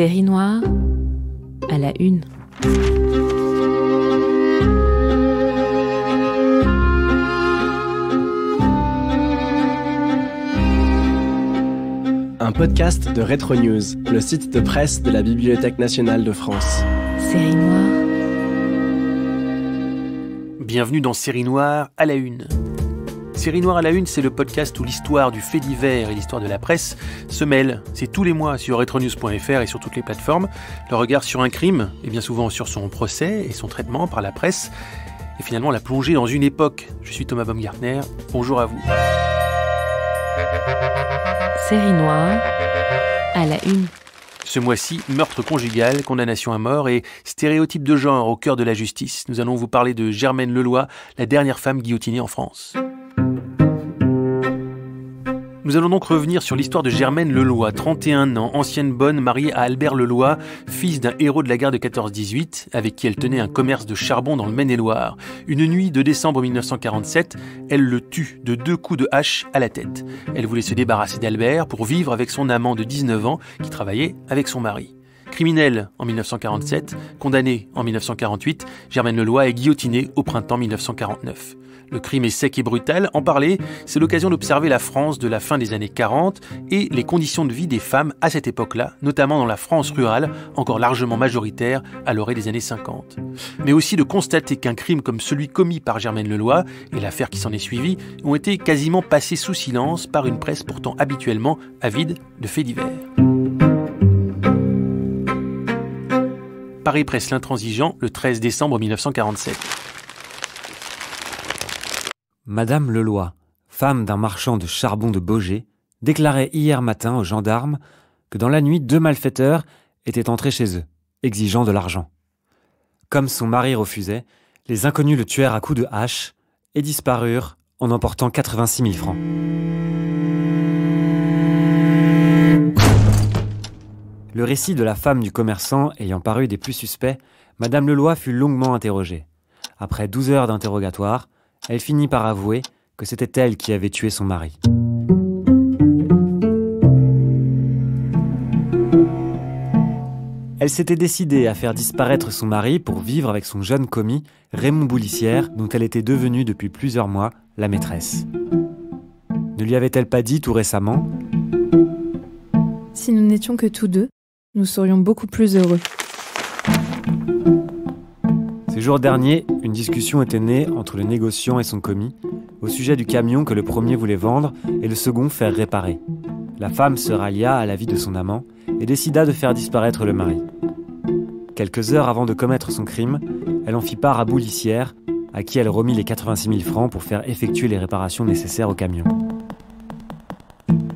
Série noire à la une. Un podcast de Retro News, le site de presse de la Bibliothèque nationale de France. Série noire. Bienvenue dans Série noire à la une. Série Noire à la Une, c'est le podcast où l'histoire du fait divers et l'histoire de la presse se mêlent. C'est tous les mois sur retronews.fr et sur toutes les plateformes. Le regard sur un crime, et bien souvent sur son procès et son traitement par la presse, et finalement la plongée dans une époque. Je suis Thomas Baumgartner, bonjour à vous. Série Noire à la Une. Ce mois-ci, meurtre conjugal, condamnation à mort et stéréotype de genre au cœur de la justice. Nous allons vous parler de Germaine Leloy, la dernière femme guillotinée en France. Nous allons donc revenir sur l'histoire de Germaine Leloy, 31 ans, ancienne bonne mariée à Albert Leloy, fils d'un héros de la guerre de 14-18, avec qui elle tenait un commerce de charbon dans le Maine-et-Loire. Une nuit de décembre 1947, elle le tue de deux coups de hache à la tête. Elle voulait se débarrasser d'Albert pour vivre avec son amant de 19 ans qui travaillait avec son mari. Criminelle en 1947, condamnée en 1948, Germaine Leloy est guillotinée au printemps 1949. Le crime est sec et brutal. En parler, c'est l'occasion d'observer la France de la fin des années 40 et les conditions de vie des femmes à cette époque-là, notamment dans la France rurale, encore largement majoritaire à l'orée des années 50. Mais aussi de constater qu'un crime comme celui commis par Germaine Leloy et l'affaire qui s'en est suivie ont été quasiment passés sous silence par une presse pourtant habituellement avide de faits divers. Paris Presse l'intransigeant le 13 décembre 1947. Madame Leloy, femme d'un marchand de charbon de Beaugé, déclarait hier matin aux gendarmes que dans la nuit deux malfaiteurs étaient entrés chez eux, exigeant de l'argent. Comme son mari refusait, les inconnus le tuèrent à coups de hache et disparurent en emportant 86 000 francs. Le récit de la femme du commerçant ayant paru des plus suspects, Madame Leloy fut longuement interrogée. Après 12 heures d'interrogatoire, elle finit par avouer que c'était elle qui avait tué son mari. Elle s'était décidée à faire disparaître son mari pour vivre avec son jeune commis, Raymond Boulissière, dont elle était devenue depuis plusieurs mois la maîtresse. Ne lui avait-elle pas dit tout récemment Si nous n'étions que tous deux, nous serions beaucoup plus heureux. Le jour dernier, une discussion était née entre le négociant et son commis au sujet du camion que le premier voulait vendre et le second faire réparer. La femme se rallia à l'avis de son amant et décida de faire disparaître le mari. Quelques heures avant de commettre son crime, elle en fit part à Boulissière, à qui elle remit les 86 000 francs pour faire effectuer les réparations nécessaires au camion.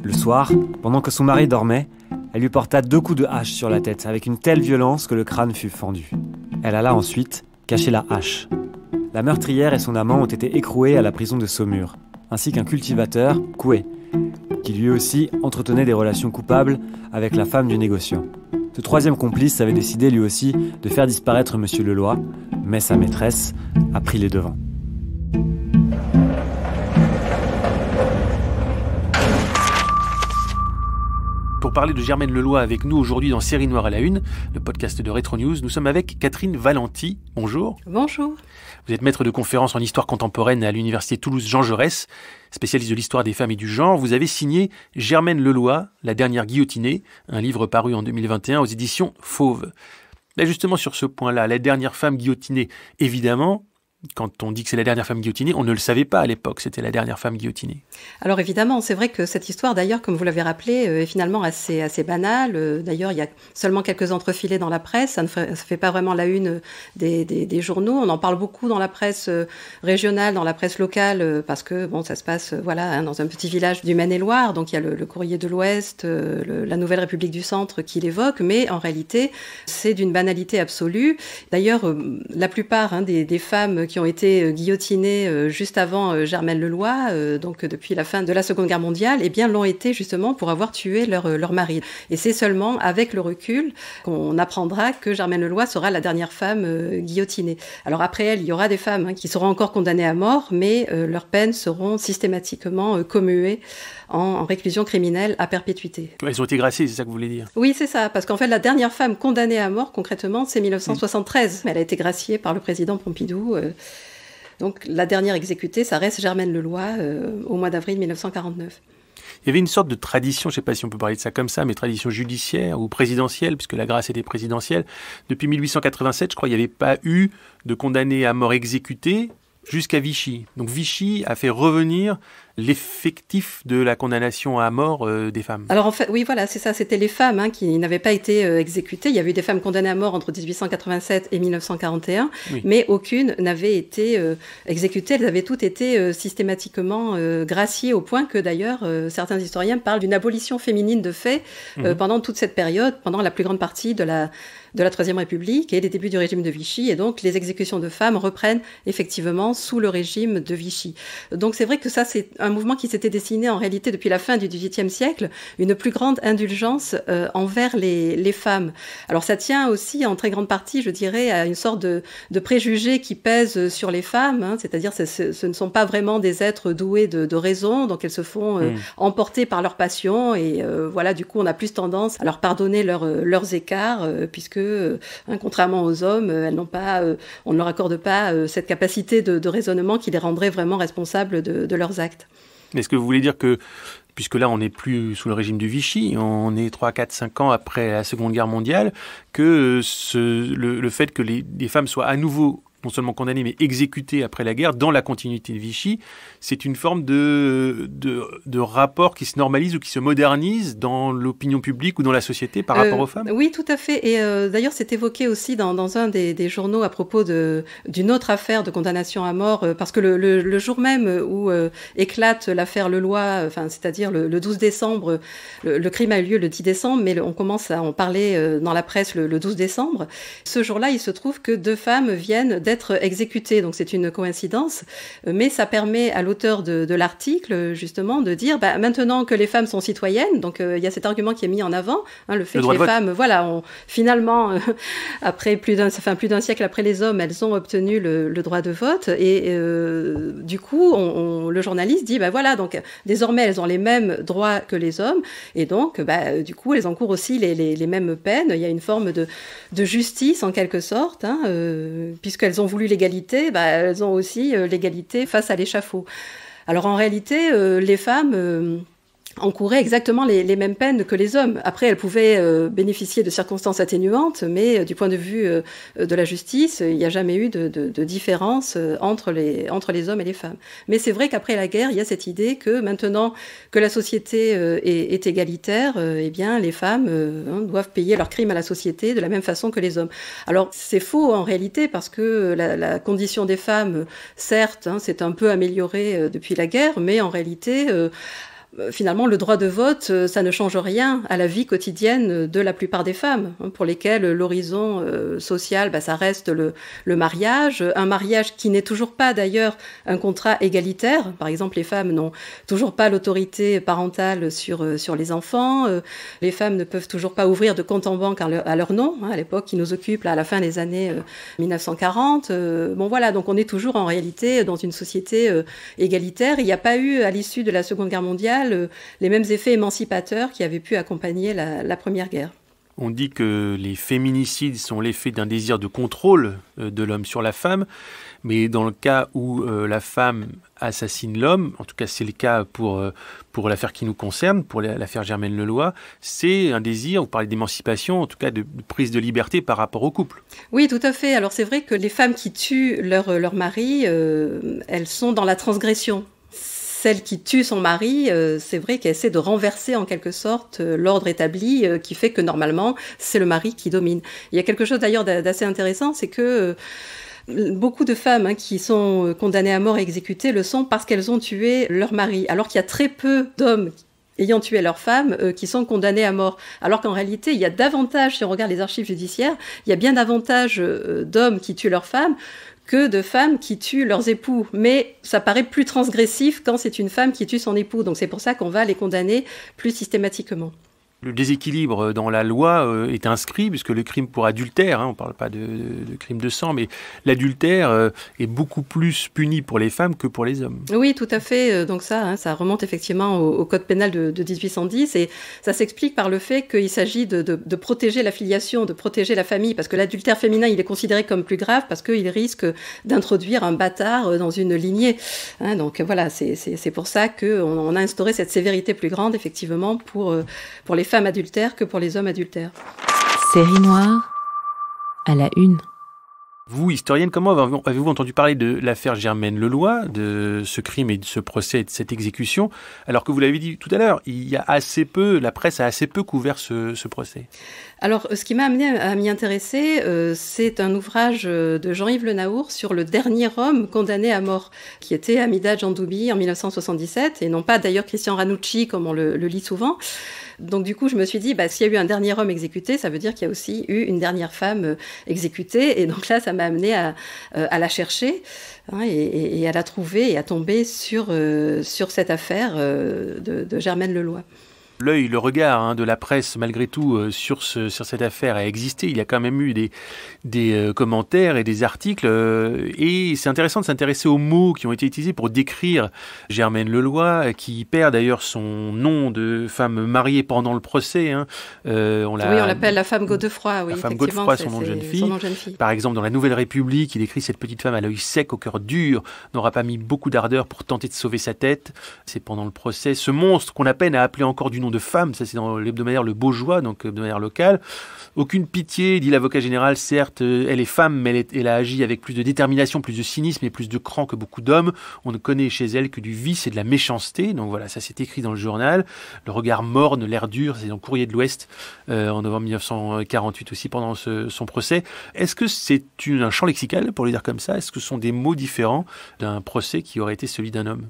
Le soir, pendant que son mari dormait, elle lui porta deux coups de hache sur la tête avec une telle violence que le crâne fut fendu. Elle alla ensuite Cacher la hache. La meurtrière et son amant ont été écroués à la prison de Saumur, ainsi qu'un cultivateur, Coué, qui lui aussi entretenait des relations coupables avec la femme du négociant. Ce troisième complice avait décidé lui aussi de faire disparaître M. Leloy, mais sa maîtresse a pris les devants. Pour parler de Germaine Leloy avec nous aujourd'hui dans Série Noire à la Une, le podcast de Retro News, nous sommes avec Catherine Valenti. Bonjour. Bonjour. Vous êtes maître de conférence en histoire contemporaine à l'université Toulouse Jean Jaurès, spécialiste de l'histoire des femmes et du genre. Vous avez signé Germaine Leloy, La dernière guillotinée, un livre paru en 2021 aux éditions Fauve. Là justement sur ce point-là, la dernière femme guillotinée, évidemment, quand on dit que c'est la dernière femme guillotinée, on ne le savait pas à l'époque, c'était la dernière femme guillotinée. Alors évidemment, c'est vrai que cette histoire, d'ailleurs, comme vous l'avez rappelé, euh, est finalement assez, assez banale. Euh, d'ailleurs, il y a seulement quelques entrefilés dans la presse, ça ne fait, pas vraiment la une euh, des, des, journaux. On en parle beaucoup dans la presse régionale, dans la presse locale, parce que bon, ça se passe voilà, hein, dans un petit village du Maine-et-Loire, donc il y a le, Courrier de l'Ouest, la Nouvelle République du Centre qui l'évoque, mais en réalité, c'est d'une banalité absolue. D'ailleurs, la plupart hein, des, des femmes qui qui ont été euh, guillotinés euh, juste avant euh, Germaine Leloy, donc depuis la fin de la Seconde Guerre mondiale, et eh bien l'ont été justement pour avoir tué leur, mari. Et c'est seulement avec le recul qu'on apprendra que Germaine Leloy sera la dernière femme guillotinée. Alors après elle, il y aura des femmes hein, qui seront encore condamnées à mort, mais leurs peines seront systématiquement commuées en, réclusion criminelle à perpétuité. Elles ont été graciées, c'est ça que vous voulez dire Oui, c'est ça, parce qu'en fait la dernière femme condamnée à mort concrètement, c'est 1973. Elle a été graciée par le président Pompidou. Donc la dernière exécutée, ça reste Germaine Leloy euh, au mois d'avril 1949. Il y avait une sorte de tradition, je ne sais pas si on peut parler de ça comme ça, mais tradition judiciaire ou présidentielle, puisque la grâce était présidentielle. Depuis 1887, je crois, il n'y avait pas eu de condamnés à mort exécuté jusqu'à Vichy. Donc Vichy a fait revenir l'effectif de la condamnation à mort euh, des femmes. Alors en fait, oui, voilà, c'est ça. C'était les femmes hein, qui n'avaient pas été euh, exécutées. Il y avait eu des femmes condamnées à mort entre 1887 et 1941, mais aucune n'avait été euh, exécutée. Elles avaient toutes été systématiquement graciées au point que d'ailleurs certains historiens parlent d'une abolition féminine de fait mhm. pendant toute cette période, pendant la plus grande partie de la de la Troisième République et des débuts du régime de Vichy. Et donc, les exécutions de femmes reprennent effectivement sous le régime de Vichy. Donc, c'est vrai que ça, c'est un mouvement qui s'était dessiné en réalité depuis la fin du XVIIIe siècle, une plus grande indulgence euh, envers les, femmes. Alors ça tient aussi en très grande partie, je dirais, à une sorte de, préjugé qui pèse sur les femmes, hein. c'est-à-dire ce, ce, ne sont pas vraiment des êtres doués de, raison, donc elles se font euh, hmm. emporter par leur passion et euh, voilà, du coup on a plus tendance à leur pardonner leurs écarts puisque, hein, contrairement aux hommes, elles n'ont pas, on ne leur accorde pas cette capacité de, raisonnement qui les rendrait vraiment responsables de leurs actes. Est-ce que vous voulez dire que, puisque là on n'est plus sous le régime de Vichy, on est 3, 4, 5 ans après la Seconde Guerre mondiale, que le, fait que les femmes soient à nouveau non seulement condamné, mais exécuté après la guerre, dans la continuité de Vichy, c'est une forme de, de, de, rapport qui se normalise ou qui se modernise dans l'opinion publique ou dans la société par rapport euh, aux femmes Oui, tout à fait. Et euh, d'ailleurs, c'est évoqué aussi dans, dans un des, des, journaux à propos d'une autre affaire de condamnation à mort, euh, parce que le, le, jour même où éclate l'affaire loi enfin, c'est-à-dire le, le, 12 décembre, le, crime a eu lieu le 10 décembre, mais on commence à en parler dans la presse le, 12 décembre. Ce jour-là, il se trouve que deux femmes viennent d'être d'être Donc c'est une coïncidence, euh, mais ça permet à l'auteur de, l'article justement de dire bah, maintenant que les femmes sont citoyennes, donc euh, il y a cet argument qui est mis en avant, hein, le fait que les femmes, voilà, ont finalement euh, après plus d'un, enfin plus d'un siècle après les hommes, elles ont obtenu le, droit de vote et du coup on, le journaliste dit bah voilà donc désormais elles ont les mêmes droits que les hommes et donc bah, du coup elles encourent aussi les, les, mêmes peines. Il y a une forme de, de justice en quelque sorte hein, puisqu'elles ont ont voulu l'égalité, bah, elles ont aussi euh, l'égalité face à l'échafaud. Alors en réalité, euh, les femmes euh, encourait exactement les, mêmes peines que les hommes. Après, elles pouvaient euh, bénéficier de circonstances atténuantes, mais euh, du point de vue euh, de la justice, il n'y a jamais eu de, différence entre les, entre les hommes et les femmes. Mais c'est vrai qu'après la guerre, il y a cette idée que maintenant que la société est, égalitaire, eh bien, les femmes hein, doivent payer leurs crimes à la société de la même façon que les hommes. Alors, c'est faux en réalité, parce que la, condition des femmes, certes, c'est hein, un peu améliorée depuis la guerre, mais en réalité euh, finalement, le droit de vote, euh, ça ne change rien à la vie quotidienne de la plupart des femmes, hein, pour lesquelles l'horizon euh, social, bah, ça reste le, mariage, un mariage qui n'est toujours pas d'ailleurs un contrat égalitaire. Par exemple, les femmes n'ont toujours pas l'autorité parentale sur, sur les enfants, les femmes ne peuvent toujours pas ouvrir de compte en banque à leur, nom, hein, à l'époque qui nous occupe, à la fin des années 1940. Bon voilà, donc on est toujours en réalité dans une société égalitaire. Il n'y a pas eu, à l'issue de la Seconde Guerre mondiale, euh, les mêmes effets émancipateurs qui avaient pu accompagner la, Première Guerre. On dit que les féminicides sont l'effet d'un désir de contrôle euh, de l'homme sur la femme, mais dans le cas où euh, la femme assassine l'homme, en tout cas c'est le cas pour, l'affaire qui nous concerne, pour l'affaire Germaine Leloy, c'est un désir, vous parlez d'émancipation, en tout cas de prise de liberté par rapport au couple. Oui, tout à fait. Alors c'est vrai que les femmes qui tuent leur, leur mari, elles sont dans la transgression celle qui tue son mari, euh, c'est vrai qu'elle essaie de renverser en quelque sorte euh, l'ordre établi euh, qui fait que normalement c'est le mari qui domine. Il y a quelque chose d'ailleurs d'assez intéressant, c'est que beaucoup de femmes hein, qui sont condamnées à mort et exécutées le sont parce qu'elles ont tué leur mari, alors qu'il y a très peu d'hommes ayant tué leur femme qui sont condamnés à mort. Alors qu'en réalité, il y a davantage, si on regarde les archives judiciaires, il y a bien davantage d'hommes qui tuent leurs femmes que de femmes qui tuent leurs époux. Mais ça paraît plus transgressif quand c'est une femme qui tue son époux. Donc c'est pour ça qu'on va les condamner plus systématiquement le déséquilibre dans la loi euh, est inscrit, puisque le crime pour adultère, hein, on ne parle pas de, crime de sang, mais l'adultère euh, est beaucoup plus puni pour les femmes que pour les hommes. Oui, tout à fait. Euh, donc ça, hein, ça remonte effectivement au, Code pénal de, 1810, et ça s'explique par le fait qu'il s'agit de, protéger la filiation, de protéger la famille, parce que l'adultère féminin, il est considéré comme plus grave, parce qu'il risque d'introduire un bâtard dans une lignée. Hein. donc voilà, c'est pour ça qu'on on a instauré cette sévérité plus grande, effectivement, pour, pour les femmes femmes adultères que pour les hommes adultères. Série noire à la une. Vous, historienne comment avez-vous entendu parler de l'affaire Germaine Leloy, de ce crime et de ce procès et de cette exécution Alors que vous l'avez dit tout à l'heure, il y a assez peu, la presse a assez peu couvert ce procès. Alors, ce qui m'a amené à m'y intéresser, euh, c'est un ouvrage euh, de Jean-Yves Le Naour sur le dernier homme condamné à mort, qui était Amida Jandoubi en 1977, et non pas d'ailleurs Christian Ranucci, comme on le, lit souvent. Donc, du coup, je me suis dit, bah, s'il y a eu un dernier homme exécuté, ça veut dire qu'il y a aussi eu une dernière femme euh, exécutée. Et donc là, ça m'a amené à, la chercher hein, et, à la trouver et à tomber sur, cette affaire de, de Germaine Leloy l'œil, le regard hein, de la presse, malgré tout, euh, sur, ce, sur cette affaire a existé. Il y a quand même eu des, des euh, commentaires et des articles. Euh, et c'est intéressant de s'intéresser aux mots qui ont été utilisés pour décrire Germaine Leloy, qui perd d'ailleurs son nom de femme mariée pendant le procès. Hein. on oui, on l'appelle la femme Godefroy. Oui, la femme Godefroy, nom de jeune fille. son nom de jeune fille. Par exemple, dans La Nouvelle République, il écrit Cette petite femme à l'œil sec, au cœur dur, n'aura pas mis beaucoup d'ardeur pour tenter de sauver sa tête. C'est pendant le procès. Ce monstre qu'on a peine à appeler encore du nom de femmes, ça c'est dans l'hebdomadaire Le Beaujois, donc de manière locale. Aucune pitié, dit l'avocat général, certes, euh, elle est femme, mais elle, a agi avec plus de détermination, plus de cynisme et plus de cran que beaucoup d'hommes. On ne connaît chez elle que du vice et de la méchanceté, donc voilà, ça c'est écrit dans le journal. Le regard morne, l'air dur, c'est dans Courrier de l'Ouest euh, en novembre 1948 aussi pendant son procès. Est-ce que c'est un champ lexical, pour le dire comme ça Est-ce que ce sont des mots différents d'un procès qui aurait été celui d'un homme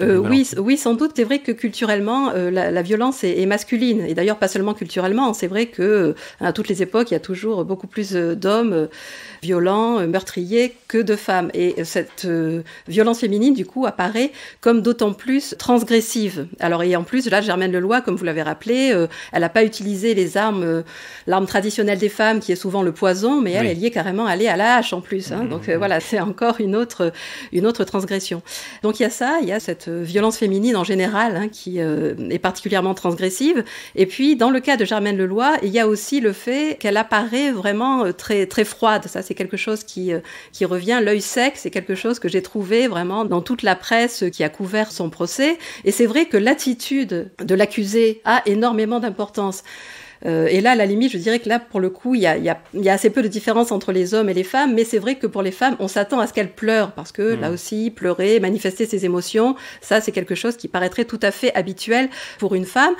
euh, oui, oui, sans doute. C'est vrai que culturellement, euh, la, violence est, est masculine. Et d'ailleurs, pas seulement culturellement. Hein, c'est vrai que euh, à toutes les époques, il y a toujours beaucoup plus d'hommes violent, euh, meurtriers que de femmes. Et euh, cette euh, violence féminine, du coup, apparaît comme d'autant plus transgressive. Alors, et en plus, là, Germaine Leloy, comme vous l'avez rappelé, elle n'a pas utilisé les armes, l'arme traditionnelle des femmes, qui est souvent le poison, mais elle, est elle y est carrément allée à la en plus. Hein. Mmh, Donc mmh, voilà, c'est encore une autre, une autre transgression. Donc il y a ça, il y a cette violence féminine en général, hein, qui est particulièrement transgressive. Et puis, dans le cas de Germaine Leloy, il y a aussi le fait qu'elle apparaît vraiment très, très froide. Ça, c'est c'est quelque chose qui, euh, qui revient. L'œil sec, c'est quelque chose que j'ai trouvé vraiment dans toute la presse qui a couvert son procès. Et c'est vrai que l'attitude de l'accusé a énormément d'importance euh, et là, à la limite, je dirais que là, pour le coup, il y a, assez peu de différence entre les hommes et les femmes, mais c'est vrai que pour les femmes, on s'attend à ce qu'elles pleurent, parce que là mmh. aussi, pleurer, manifester ses émotions, ça, c'est quelque chose qui paraîtrait tout à fait habituel pour une femme.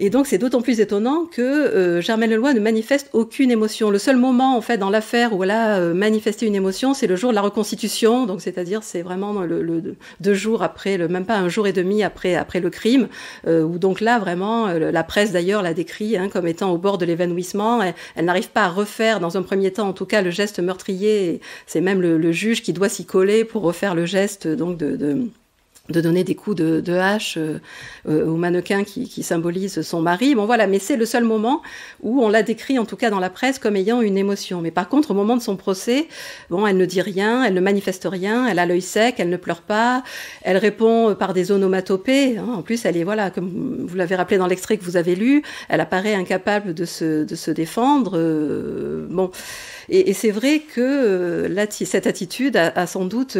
Et donc c'est d'autant plus étonnant que euh, Germaine Leloy ne manifeste aucune émotion. Le seul moment en fait dans l'affaire où elle a euh, manifesté une émotion, c'est le jour de la reconstitution. Donc c'est-à-dire c'est vraiment le, deux jours après, le, même pas un jour et demi après après le crime, euh, où donc là vraiment euh, la presse d'ailleurs la décrit hein, comme étant au bord de l'évanouissement. Elle, elle n'arrive pas à refaire dans un premier temps en tout cas le geste meurtrier. C'est même le, juge qui doit s'y coller pour refaire le geste donc de de donner des coups de, de hache euh, euh, au mannequin qui, symbolise son mari. Bon voilà, mais c'est le seul moment où on l'a décrit, en tout cas dans la presse, comme ayant une émotion. Mais par contre, au moment de son procès, bon, elle ne dit rien, elle ne manifeste rien, elle a l'œil sec, elle ne pleure pas, elle répond par des onomatopées. Hein. En plus, elle est voilà, comme vous l'avez rappelé dans l'extrait que vous avez lu, elle apparaît incapable de se, défendre. Euh, bon, et, c'est vrai que cette attitude a sans doute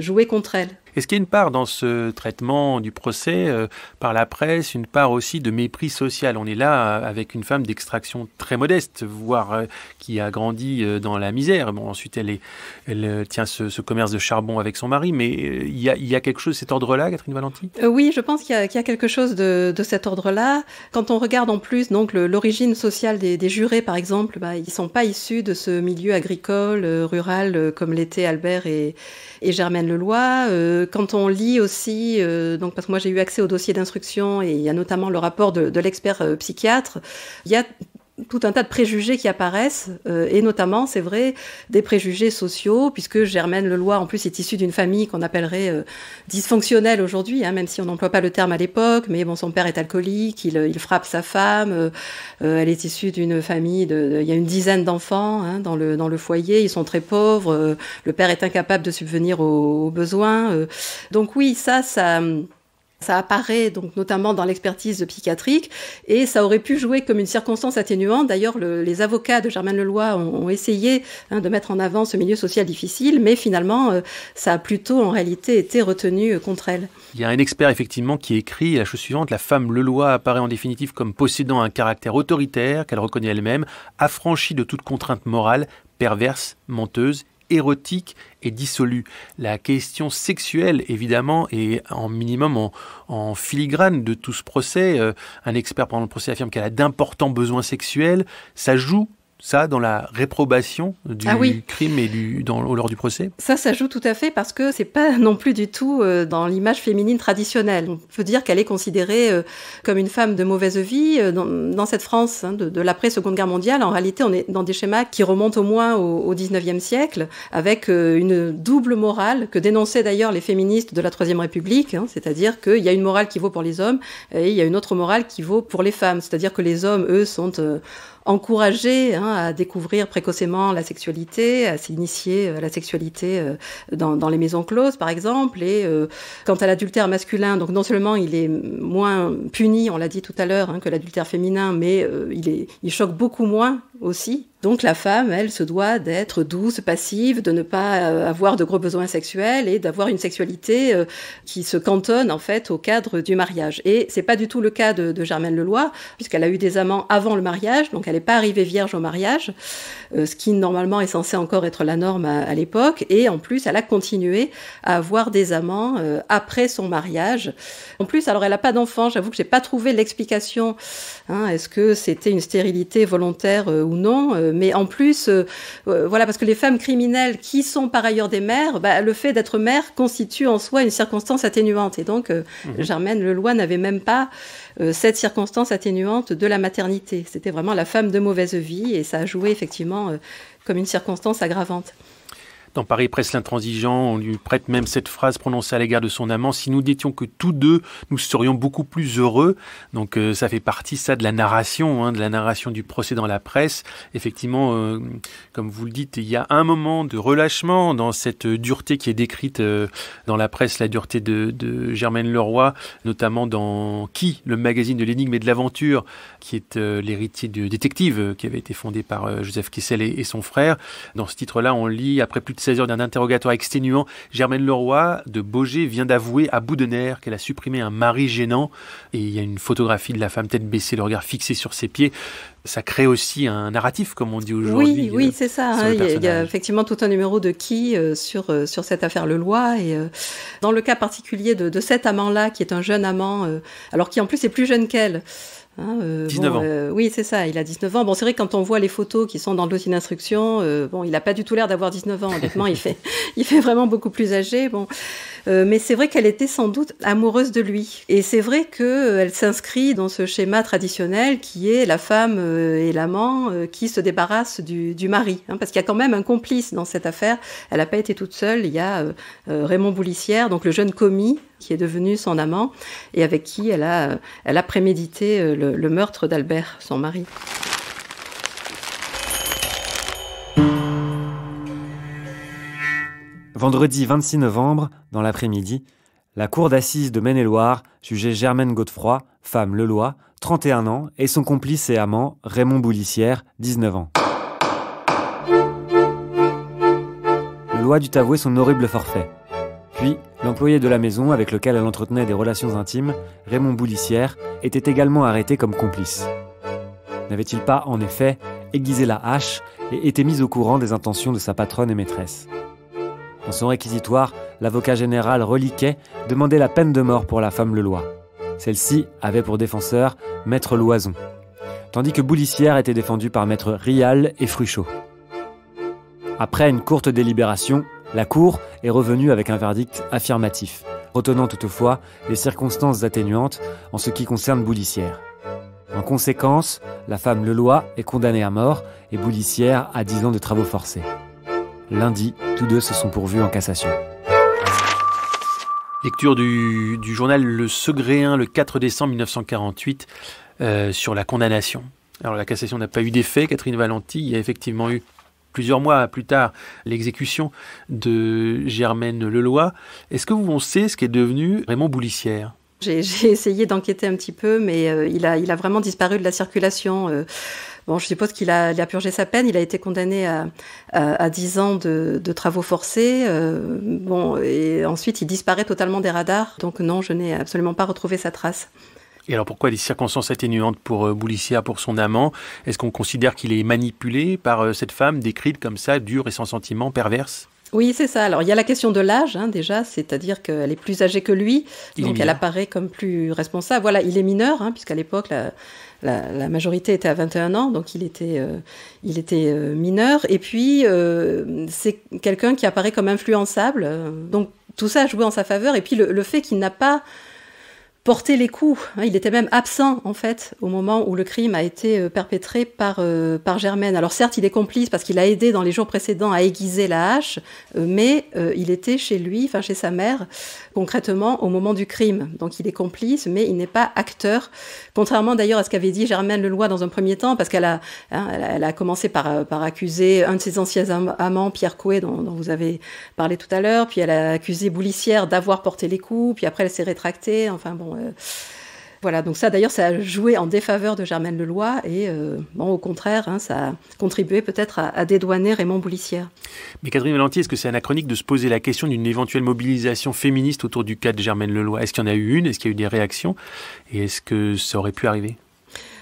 joué contre elle. Est-ce qu'il y a une part dans ce traitement du procès euh, par la presse, une part aussi de mépris social On est là euh, avec une femme d'extraction très modeste, voire euh, qui a grandi dans la misère. Bon, ensuite, elle, est, elle tient ce, commerce de charbon avec son mari, mais il y, a, quelque chose, cet ordre-là, Catherine Valenti Oui, je pense qu'il y, a quelque chose de, cet ordre-là. Quand on regarde en plus donc l'origine sociale des, jurés, par exemple, bah, ils ne sont pas issus de ce milieu agricole, rural, comme l'étaient Albert et, et Germaine Leloy quand on lit aussi, euh, donc parce que moi j'ai eu accès au dossier d'instruction et il y a notamment le rapport de, de l'expert euh, psychiatre, il y a tout un tas de préjugés qui apparaissent, euh, et notamment, c'est vrai, des préjugés sociaux, puisque Germaine Loi en plus, est issue d'une famille qu'on appellerait euh, dysfonctionnelle aujourd'hui, hein, même si on n'emploie pas le terme à l'époque, mais bon, son père est alcoolique, il, euh, il frappe sa femme, elle est issue d'une famille, de, il y a une dizaine d'enfants hein, dans, le, dans le foyer, ils sont très pauvres, le père est incapable de subvenir aux besoins. donc oui, ça, ça... Ça apparaît donc notamment dans l'expertise psychiatrique et ça aurait pu jouer comme une circonstance atténuante. D'ailleurs, les avocats de Germaine Leloy ont, essayé hein, de mettre en avant ce milieu social difficile, mais finalement, euh, ça a plutôt en réalité été retenu euh, contre elle. Il y a un expert effectivement qui écrit la chose suivante la femme Leloy apparaît en définitive comme possédant un caractère autoritaire qu'elle reconnaît elle-même, affranchie de toute contrainte morale, perverse, menteuse érotique est dissolue. La question sexuelle, évidemment, et en minimum en, filigrane de tout ce procès. Euh, un expert pendant le procès affirme qu'elle a d'importants besoins sexuels. Ça joue ça dans la réprobation du ah crime et dans, lors du procès Ça, ça joue tout à fait parce que c'est pas non plus du tout euh, dans l'image féminine traditionnelle. On peut dire qu'elle est considérée euh, comme une femme de mauvaise vie euh, dans, cette France hein, de, l'après-Seconde Guerre mondiale. En réalité, on est dans des schémas qui remontent au moins au, XIXe 19e siècle avec une double morale que dénonçaient d'ailleurs les féministes de la Troisième République, hein. c'est-à-dire qu'il y a une morale qui vaut pour les hommes et il y a une autre morale qui vaut pour les femmes, c'est-à-dire que les hommes, eux, sont encourager hein, à découvrir précocement la sexualité, à s'initier à euh, la sexualité euh, dans, les maisons closes, par exemple. Et euh, quant à l'adultère masculin, donc non seulement il est moins puni, on l'a dit tout à l'heure, hein, que l'adultère féminin, mais il, est, il choque beaucoup moins aussi donc la femme, elle, se doit d'être douce, passive, de ne pas euh, avoir de gros besoins sexuels et d'avoir une sexualité euh, qui se cantonne en fait au cadre du mariage. Et c'est pas du tout le cas de, de Germaine Leloy, puisqu'elle a eu des amants avant le mariage, donc elle n'est pas arrivée vierge au mariage, euh, ce qui normalement est censé encore être la norme à, l'époque. Et en plus, elle a continué à avoir des amants après son mariage. En plus, alors elle n'a pas d'enfant. J'avoue que j'ai pas trouvé l'explication. Hein, est-ce que c'était une stérilité volontaire ou non mais en plus, euh, euh, voilà, parce que les femmes criminelles qui sont par ailleurs des mères, bah, le fait d'être mère constitue en soi une circonstance atténuante. Et donc, Germaine, euh, mhm. Germaine Leloy n'avait même pas cette circonstance atténuante de la maternité. C'était vraiment la femme de mauvaise vie et ça a joué effectivement comme une circonstance aggravante. Dans Paris Presse l'intransigeant, on lui prête même cette phrase prononcée à l'égard de son amant si nous n'étions que tous deux, nous serions beaucoup plus heureux. Donc euh, ça fait partie ça de la narration, hein, de la narration du procès dans la presse. Effectivement, euh, comme vous le dites, il y a un moment de relâchement dans cette dureté qui est décrite euh, dans la presse, la dureté de, de, Germaine Leroy, notamment dans Qui, le magazine de l'énigme et de l'aventure, qui est l'héritier du détective qui avait été fondé par Joseph Kessel et, et son frère. Dans ce titre-là, on lit après plus de 16 heures d'un interrogatoire exténuant, Germaine Leroy de beaugé vient d'avouer à bout de nerfs qu'elle a supprimé un mari gênant. Et il y a une photographie de la femme tête baissée, le regard fixé sur ses pieds. Ça crée aussi un narratif, comme on dit aujourd'hui. Oui, euh, c'est ça. Hein. il y, a effectivement tout un numéro de qui euh, sur, euh, sur cette affaire Leloy. Et dans le cas particulier de cet amant-là, qui est un jeune amant, alors qui en plus est plus jeune qu'elle, Hein, euh, 19 ans. Euh, oui, c'est ça, il a 19 ans. Bon, c'est vrai que quand on voit les photos qui sont dans le dossier d'instruction, euh, bon, il n'a pas du tout l'air d'avoir 19 ans, honnêtement, il, fait, il fait vraiment beaucoup plus âgé. Bon, euh, mais c'est vrai qu'elle était sans doute amoureuse de lui. Et c'est vrai qu'elle euh, s'inscrit dans ce schéma traditionnel qui est la femme euh, et l'amant qui se débarrassent du, mari. Hein, parce qu'il y a quand même un complice dans cette affaire. Elle n'a pas été toute seule. Il y a Raymond Boulissière, donc le jeune commis qui est devenu son amant et avec qui elle a, prémédité le meurtre d'Albert, son mari. Vendredi 26 novembre, dans l'après-midi, la cour d'assises de Maine-et-Loire jugeait Germaine Godefroy, femme Leloy, 31 ans, et son complice et amant Raymond Boulissière, 19 ans. Leloy dut avouer son horrible forfait. Puis, l'employé de la maison avec lequel elle entretenait des relations intimes, Raymond Boulissière, était également arrêté comme complice. N'avait-il pas, en effet, aiguisé la hache et été mis au courant des intentions de sa patronne et maîtresse dans son réquisitoire, l'avocat général Reliquet demandait la peine de mort pour la femme Leloy. Celle-ci avait pour défenseur Maître Loison, tandis que Boulissière était défendue par Maître Rial et Fruchot. Après une courte délibération, la Cour est revenue avec un verdict affirmatif, retenant toutefois les circonstances atténuantes en ce qui concerne Boulissière. En conséquence, la femme Leloy est condamnée à mort et Boulissière à 10 ans de travaux forcés. Lundi, tous deux se sont pourvus en cassation. Lecture du, journal Le Segréen hein, le 4 décembre 1948 euh, sur la condamnation. Alors la cassation n'a pas eu d'effet, Catherine Valenti, il y a effectivement eu plusieurs mois plus tard l'exécution de Germaine Leloy. Est-ce que vous pensez sait ce qu'est devenu Raymond Boulissière j'ai essayé d'enquêter un petit peu, mais euh, il, a, vraiment disparu de la circulation. Euh, Bon, je suppose qu'il a, purgé sa peine. Il a été condamné à, à, 10 ans de, travaux forcés. Euh, bon, et ensuite, il disparaît totalement des radars. Donc non, je n'ai absolument pas retrouvé sa trace. Et alors pourquoi les circonstances atténuantes pour euh, Boulicia, pour son amant Est-ce qu'on considère qu'il est manipulé par euh, cette femme décrite comme ça, dure et sans sentiment, perverse oui, c'est ça. Alors, il y a la question de l'âge, hein, déjà, c'est-à-dire qu'elle est plus âgée que lui, donc elle apparaît comme plus responsable. Voilà, il est mineur, hein, puisqu'à l'époque, la, majorité était à 21 ans, donc il était, euh, il était euh, mineur. Et puis, euh, c'est quelqu'un qui apparaît comme influençable. Donc, tout ça a joué en sa faveur. Et puis, le, fait qu'il n'a pas porté les coups, hein, il était même absent, en fait, au moment où le crime a été perpétré par, par Germaine. Alors, certes, il est complice parce qu'il a aidé dans les jours précédents à aiguiser la hache, mais il était chez lui, enfin, chez sa mère, concrètement au moment du crime. Donc il est complice, mais il n'est pas acteur. Contrairement d'ailleurs à ce qu'avait dit Germaine Leloy dans un premier temps, parce qu'elle a, hein, elle a commencé par, euh, par accuser un de ses anciens amants, Pierre Coué, dont, dont vous avez parlé tout à l'heure, puis elle a accusé Boulissière d'avoir porté les coups, puis après elle s'est rétractée. Enfin bon. Euh, voilà, donc ça d'ailleurs, ça a joué en défaveur de Germaine Leloy et euh, bon, au contraire, hein, ça a contribué peut-être à, dédouaner Raymond Boulissière. Mais Catherine Valenti, est-ce que c'est anachronique de se poser la question d'une éventuelle mobilisation féministe autour du cas de Germaine Leloy Est-ce qu'il y en a eu une Est-ce qu'il y a eu des réactions Et est-ce que ça aurait pu arriver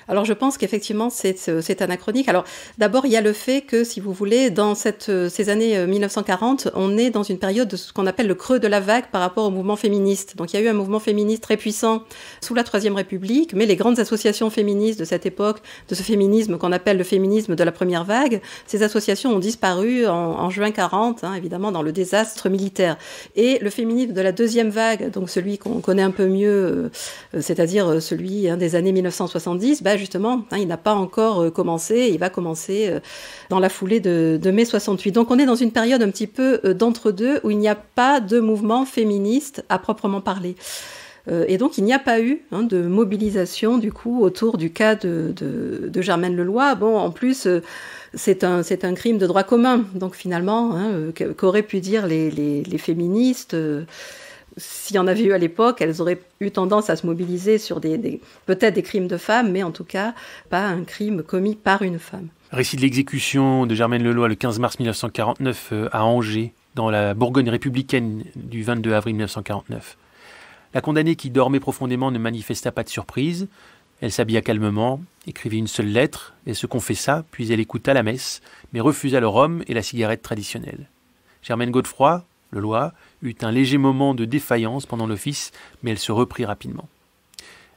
alors je pense qu'effectivement c'est anachronique. Alors d'abord il y a le fait que si vous voulez dans cette, euh, ces années 1940 euh, on est dans une période de ce qu'on appelle le creux de la vague par rapport au mouvement féministe. Donc il y a eu un mouvement féministe très puissant sous la Troisième République, mais les grandes associations féministes de cette époque, de ce féminisme qu'on appelle le féminisme de la première vague, ces associations ont disparu en, juin 40, hein, évidemment dans le désastre militaire. Et le féminisme de la deuxième vague, donc celui qu'on connaît un peu mieux, euh, c'est-à-dire celui hein, des années 1970, justement, hein, il n'a pas encore euh, commencé, il va commencer euh, dans la foulée de, mai 68. Donc on est dans une période un petit peu euh, d'entre-deux où il n'y a pas de mouvement féministe à proprement parler. Et donc, il n'y a pas eu hein, de mobilisation, du coup, autour du cas de, Germaine Leloy. Bon, en plus, c'est un, crime de droit commun. Donc, finalement, hein, qu'auraient pu dire les féministes s'il y en avait eu à l'époque, elles auraient eu tendance à se mobiliser sur des, peut-être des crimes de femmes, mais en tout cas pas un crime commis par une femme. Récit de l'exécution de Germaine Leloy le 15 mars 1949 euh, à Angers, dans la Bourgogne républicaine du 22 avril 1949. La condamnée qui dormait profondément ne manifesta pas de surprise. Elle s'habilla calmement, écrivit une seule lettre, et se confessa, puis elle écouta la messe, mais refusa le rhum et la cigarette traditionnelle. Germaine Godefroy, loi eut un léger moment de défaillance pendant l'office, mais elle se reprit rapidement.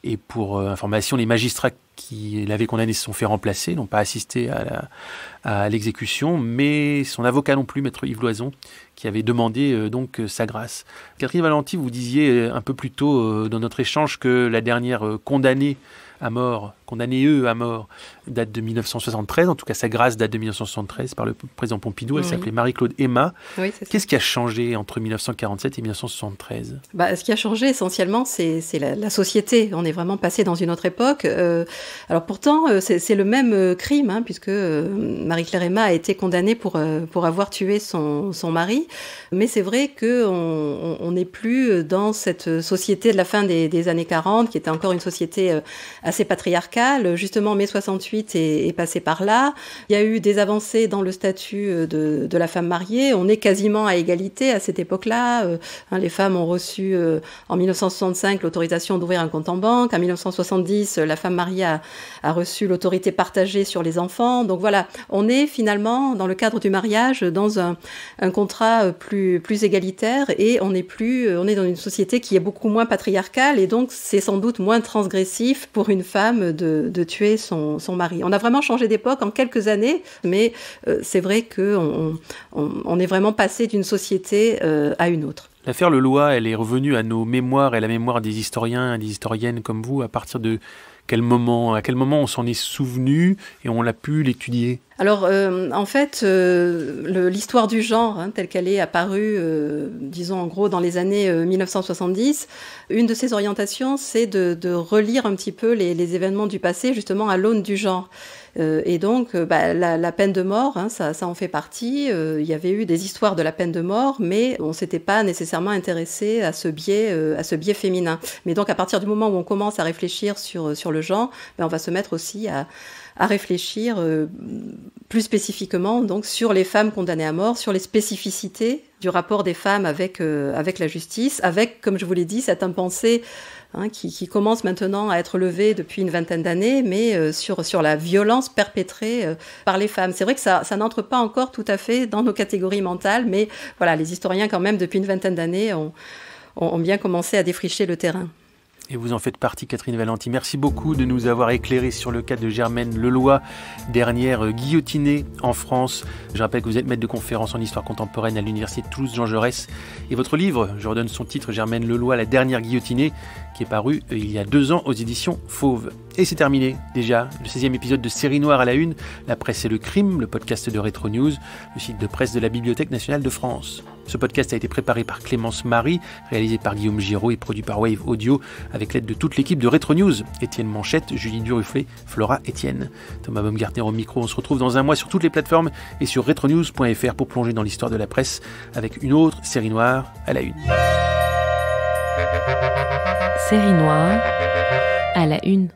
Et pour euh, information, les magistrats qui l'avait condamné se sont fait remplacer, n'ont pas assisté à l'exécution, mais son avocat non plus, maître Yves Loison, qui avait demandé euh, donc euh, sa grâce. Catherine Valenti, vous disiez euh, un peu plus tôt dans notre échange que la dernière condamnée à mort, condamnée eux à mort, date de 1973, en tout cas sa grâce date de 1973 par le président Pompidou, elle s'appelait Marie-Claude Emma. Qu'est-ce qui a changé entre 1947 et 1973 bah, Ce qui a changé essentiellement, c'est la, société. On est vraiment passé dans une autre époque. Alors pourtant, euh, c'est le même euh, crime, hein, puisque euh, Marie-Claire Emma a été condamnée pour, pour avoir tué son, mari. Mais c'est vrai qu'on n'est plus dans cette société de la fin des, années 40, qui était encore une société assez patriarcale. Justement, mai 68 est, passé par là. Il y a eu des avancées dans le statut de, la femme mariée. On est quasiment à égalité à cette époque-là. Hein, les femmes ont reçu en 1965 l'autorisation d'ouvrir un compte en banque. En 1970, la femme mariée a, reçu l'autorité partagée sur les enfants. Donc voilà, on est finalement dans le cadre du mariage dans un, contrat euh, plus, plus égalitaire et on est plus, euh, on est dans une société qui est beaucoup moins patriarcale et donc c'est sans doute moins transgressif pour une femme de, tuer son, mari. On a vraiment changé d'époque en quelques années, mais euh, c'est vrai que on, est vraiment passé d'une société à une autre. L'affaire loi elle est revenue à nos mémoires et la mémoire des historiens et des historiennes comme vous à partir de quel moment, à quel moment on s'en est souvenu et on l'a pu l'étudier alors, euh, en fait, euh, l'histoire du genre, hein, telle qu'elle est apparue, euh, disons en gros, dans les années 1970, une de ses orientations, c'est de, relire un petit peu les, événements du passé, justement, à l'aune du genre et donc, bah, la, peine de mort, hein, ça, en fait partie. il y avait eu des histoires de la peine de mort, mais on s'était pas nécessairement intéressé à ce biais, à ce biais féminin. Mais donc, à partir du moment où on commence à réfléchir sur sur le genre, ben, on va se mettre aussi à à réfléchir euh, plus spécifiquement donc sur les femmes condamnées à mort, sur les spécificités du rapport des femmes avec, euh, avec la justice, avec, comme je vous l'ai dit, cette impensée hein, qui, commence maintenant à être levée depuis une vingtaine d'années, mais euh, sur, sur la violence perpétrée par les femmes. C'est vrai que ça, n'entre pas encore tout à fait dans nos catégories mentales, mais voilà, les historiens quand même, depuis une vingtaine d'années, ont bien commencé à défricher le terrain. Et vous en faites partie, Catherine Valenti. Merci beaucoup de nous avoir éclairé sur le cas de Germaine Leloy, dernière euh, guillotinée en France. Je rappelle que vous êtes maître de conférences en histoire contemporaine à l'Université de Toulouse Jean Jaurès. Et votre livre, je redonne son titre, Germaine Leloy, la dernière guillotinée, qui est paru euh, il y a deux ans aux éditions Fauve. Et c'est terminé, déjà, le 16e épisode de Série Noire à la Une, La Presse et le Crime, le podcast de Retro News, le site de presse de la Bibliothèque nationale de France. Ce podcast a été préparé par Clémence Marie, réalisé par Guillaume Giraud et produit par Wave Audio avec l'aide de toute l'équipe de Retro News. Étienne Manchette, Julie Duruffet, Flora Etienne. Thomas Baumgartner au micro. On se retrouve dans un mois sur toutes les plateformes et sur retronews.fr pour plonger dans l'histoire de la presse avec une autre série noire à la une. Série noire à la une.